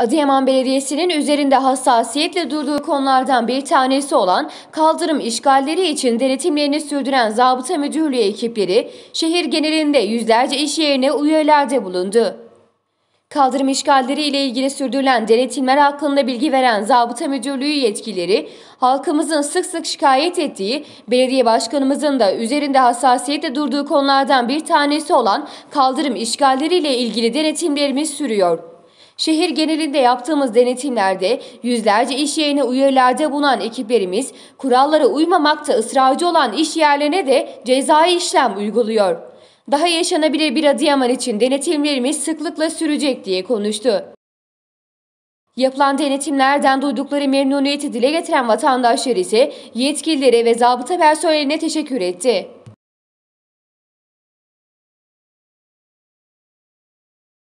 Adıyaman Belediyesi'nin üzerinde hassasiyetle durduğu konulardan bir tanesi olan kaldırım işgalleri için denetimlerini sürdüren zabıta müdürlüğü ekipleri şehir genelinde yüzlerce iş yerine üyelerde bulundu. Kaldırım işgalleri ile ilgili sürdürülen denetimler hakkında bilgi veren zabıta müdürlüğü yetkileri, halkımızın sık sık şikayet ettiği, belediye başkanımızın da üzerinde hassasiyetle durduğu konulardan bir tanesi olan kaldırım işgalleri ile ilgili denetimlerimiz sürüyor. Şehir genelinde yaptığımız denetimlerde yüzlerce iş yerine uyarılarda bulunan ekiplerimiz kurallara uymamakta ısrarcı olan iş yerlerine de cezai işlem uyguluyor. Daha yaşanabilir bir Adıyaman için denetimlerimiz sıklıkla sürecek diye konuştu. Yapılan denetimlerden duydukları memnuniyeti dile getiren vatandaşlar ise yetkililere ve zabıta personeline teşekkür etti.